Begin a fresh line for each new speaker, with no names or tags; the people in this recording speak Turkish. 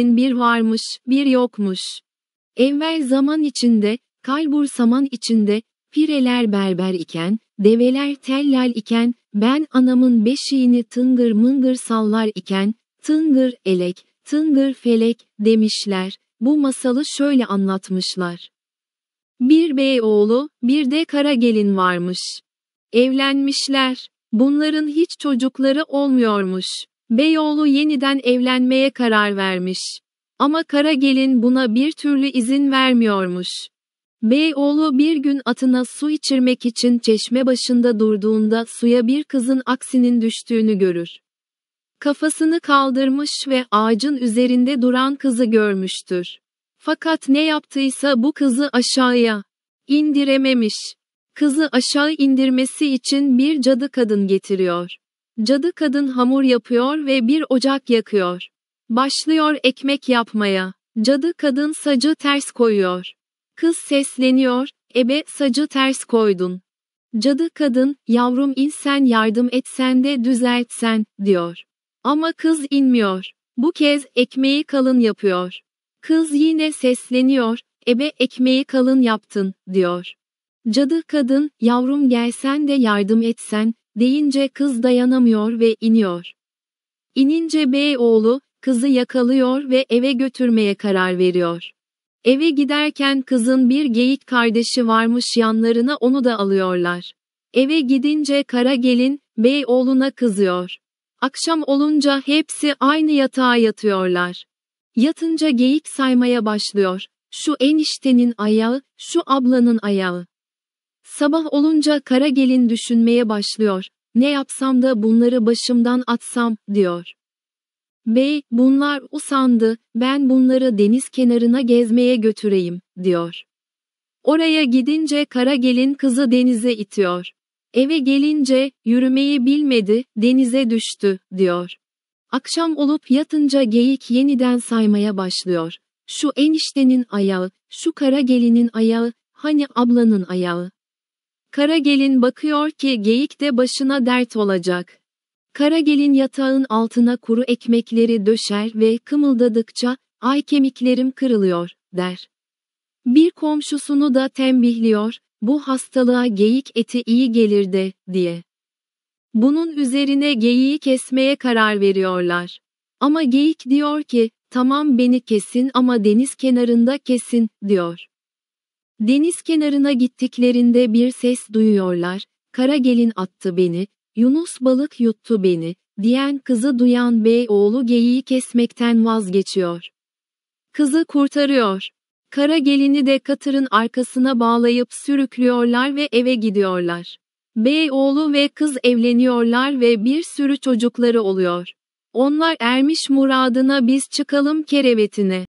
bir varmış, bir yokmuş. Evvel zaman içinde, kalbur saman içinde, pireler berber iken, develer tellal iken, ben anamın beşiğini tıngır mıngır sallar iken, tıngır elek, tıngır felek demişler. Bu masalı şöyle anlatmışlar. Bir bey oğlu, bir de kara gelin varmış. Evlenmişler. Bunların hiç çocukları olmuyormuş. Beyoğlu yeniden evlenmeye karar vermiş. Ama kara gelin buna bir türlü izin vermiyormuş. Beyoğlu bir gün atına su içirmek için çeşme başında durduğunda suya bir kızın aksinin düştüğünü görür. Kafasını kaldırmış ve ağacın üzerinde duran kızı görmüştür. Fakat ne yaptıysa bu kızı aşağıya indirememiş. Kızı aşağı indirmesi için bir cadı kadın getiriyor. Cadı kadın hamur yapıyor ve bir ocak yakıyor. Başlıyor ekmek yapmaya. Cadı kadın sacı ters koyuyor. Kız sesleniyor, ebe sacı ters koydun. Cadı kadın, yavrum insen yardım etsen de düzeltsen, diyor. Ama kız inmiyor. Bu kez ekmeği kalın yapıyor. Kız yine sesleniyor, ebe ekmeği kalın yaptın, diyor. Cadı kadın, yavrum gelsen de yardım etsen, deyince kız dayanamıyor ve iniyor. İnince bey oğlu, kızı yakalıyor ve eve götürmeye karar veriyor. Eve giderken kızın bir geyik kardeşi varmış yanlarına onu da alıyorlar. Eve gidince kara gelin, bey oğluna kızıyor. Akşam olunca hepsi aynı yatağa yatıyorlar. Yatınca geyik saymaya başlıyor. Şu eniştenin ayağı, şu ablanın ayağı. Sabah olunca kara gelin düşünmeye başlıyor. Ne yapsam da bunları başımdan atsam, diyor. Bey, bunlar usandı, ben bunları deniz kenarına gezmeye götüreyim, diyor. Oraya gidince kara gelin kızı denize itiyor. Eve gelince, yürümeyi bilmedi, denize düştü, diyor. Akşam olup yatınca geyik yeniden saymaya başlıyor. Şu eniştenin ayağı, şu kara gelinin ayağı, hani ablanın ayağı. Kara gelin bakıyor ki geyik de başına dert olacak. Kara gelin yatağın altına kuru ekmekleri döşer ve kımıldadıkça, ay kemiklerim kırılıyor, der. Bir komşusunu da tembihliyor, bu hastalığa geyik eti iyi gelir de, diye. Bunun üzerine geyiği kesmeye karar veriyorlar. Ama geyik diyor ki, tamam beni kesin ama deniz kenarında kesin, diyor. Deniz kenarına gittiklerinde bir ses duyuyorlar, kara gelin attı beni, Yunus balık yuttu beni, diyen kızı duyan bey oğlu geyiği kesmekten vazgeçiyor. Kızı kurtarıyor. Kara gelini de katırın arkasına bağlayıp sürüklüyorlar ve eve gidiyorlar. Bey oğlu ve kız evleniyorlar ve bir sürü çocukları oluyor. Onlar ermiş muradına biz çıkalım kerevetine.